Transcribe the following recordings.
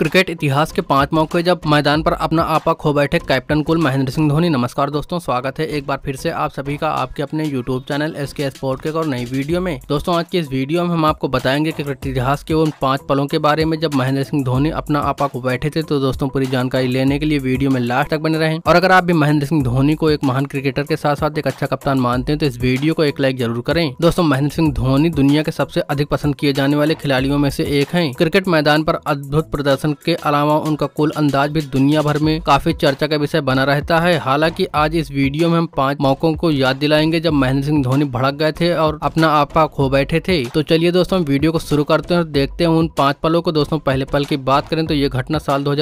cricket इतिहास के पांच मौके जब मैदान पर अपना आपा खो बैठे कैप्टन कुल महेंद्र सिंह धोनी नमस्कार दोस्तों स्वागत है एक बार फिर से आप सभी का आपके अपने YouTube channel S K sport के और नई वीडियो में दोस्तों आज की इस वीडियो में हम आपको बताएंगे क्रिकेट इतिहास के उन पांच पलों के बारे में जब महेंद्र सिंह धोनी अपना आपा खो बैठे थे तो दोस्तों पूरी जानकारी लेने के लिए वीडियो में लास्ट तक बने रहे और अगर आप भी महेंद्र सिंह धोनी को एक महान क्रिकेटर के साथ साथ एक अच्छा कप्तान मानते हैं तो इस वीडियो को एक लाइक जरूर करें दोस्तों महेंद्र सिंह धोनी दुनिया के सबसे अधिक पसंद किए जाने वाले खिलाड़ियों में से एक है क्रिकेट मैदान पर अद्भुत प्रदर्शन प्रदर्शन के अलावा उनका कुल अंदाज भी दुनिया भर में काफी चर्चा का विषय बना रहता है हालांकि आज इस वीडियो में हम पांच मौकों को याद दिलाएंगे जब महेंद्र सिंह धोनी भड़क गए थे और अपना आपा खो बैठे थे तो चलिए दोस्तों वीडियो को शुरू करते हैं और देखते हैं उन पांच पलों को दोस्तों पहले पल की बात करें तो ये घटना साल दो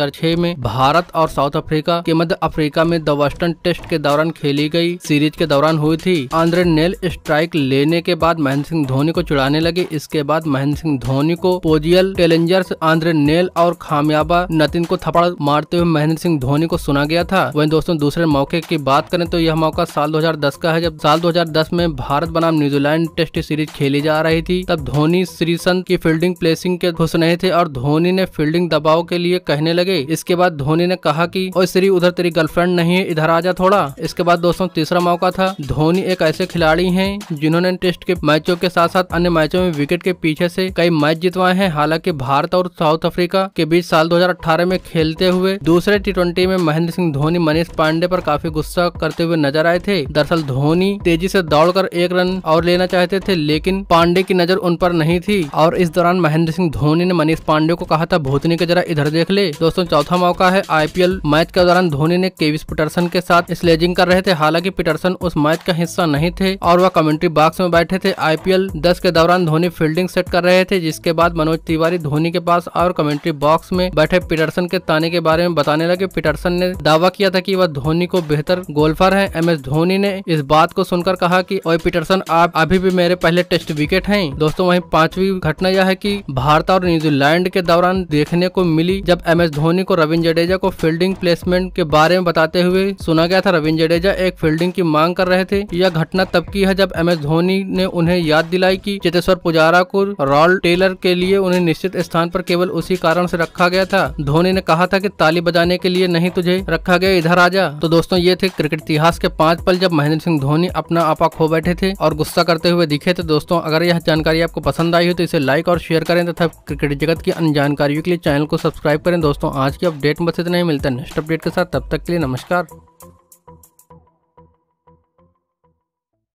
में भारत और साउथ अफ्रीका के मध्य अफ्रीका में द वेस्टर्न टेस्ट के दौरान खेली गयी सीरीज के दौरान हुई थी आंद्रे नेल स्ट्राइक लेने के बाद महेंद्र सिंह धोनी को चुड़ाने लगे इसके बाद महेंद्र सिंह धोनी को पोजियल चैलेंजर्स आंद्रे नेल और खान खामियाबा नतिन को थपड़ मारते हुए महेंद्र सिंह धोनी को सुना गया था वहीं दोस्तों दूसरे मौके की बात करें तो यह मौका साल 2010 का है जब साल 2010 में भारत बनाम न्यूजीलैंड टेस्ट सीरीज खेली जा रही थी तब धोनी श्रीसंत की फील्डिंग प्लेसिंग के घुस नहीं थे और धोनी ने फील्डिंग दबाव के लिए कहने लगे इसके बाद धोनी ने कहा की और श्री उधर तेरी गर्लफ्रेंड नहीं है इधर आ जा थोड़ा इसके बाद दोस्तों तीसरा मौका था धोनी एक ऐसे खिलाड़ी है जिन्होंने टेस्ट के मैचों के साथ साथ अन्य मैचों में विकेट के पीछे से कई मैच जितवाए हैं हालांकि भारत और साउथ अफ्रीका के बीच साल 2018 में खेलते हुए दूसरे टी में महेंद्र सिंह धोनी मनीष पांडे पर काफी गुस्सा करते हुए नजर आए थे दरअसल धोनी तेजी से दौड़कर एक रन और लेना चाहते थे लेकिन पांडे की नजर उन पर नहीं थी और इस दौरान महेंद्र सिंह धोनी ने मनीष पांडे को कहा था भूतनी के जरा इधर देख ले दोस्तों चौथा मौका है आईपीएल मैच के दौरान धोनी ने केविस पीटरसन के साथ स्लेजिंग कर रहे थे हालांकि पीटरसन उस मैच का हिस्सा नहीं थे और वह कमेंट्री बॉक्स में बैठे थे आईपीएल 10 के दौरान धोनी फील्डिंग सेट कर रहे थे जिसके बाद मनोज तिवारी धोनी के पास और कमेंट्री बॉक्स बॉक्स में बैठे पीटरसन के ताने के बारे में बताने लगे पीटरसन ने दावा किया था कि वह धोनी को बेहतर गोल्फर है एम एस धोनी ने इस बात को सुनकर कहा कि ओए पीटरसन आप अभी भी मेरे पहले टेस्ट विकेट हैं दोस्तों वही पांचवी घटना यह है की भारत और न्यूजीलैंड के दौरान देखने को मिली जब एम एस धोनी को रविंद्र जडेजा को फील्डिंग प्लेसमेंट के बारे में बताते हुए सुना गया था रविंद्र जडेजा एक फील्डिंग की मांग कर रहे थे यह घटना तब की है जब एम एस धोनी ने उन्हें याद दिलाई कि चेतेश्वर पुजारा को रॉल टेलर के लिए उन्हें निश्चित स्थान पर केवल उसी कारण से रखा रखा गया था धोनी ने कहा था कि ताली बजाने के लिए नहीं तुझे रखा गया इधर आजा तो दोस्तों ये थे क्रिकेट इतिहास के पांच पल जब महेंद्र सिंह धोनी अपना आपा खो बैठे थे और गुस्सा करते हुए दिखे थे दोस्तों अगर यह जानकारी आपको पसंद आई हो तो इसे लाइक और शेयर करें तथा क्रिकेट जगत की अन्य जानकारियों के लिए चैनल को सब्सक्राइब करें दोस्तों आज की अपडेट में बस इतना ही मिलता है नेक्स्ट अपडेट के साथ तब तक के लिए नमस्कार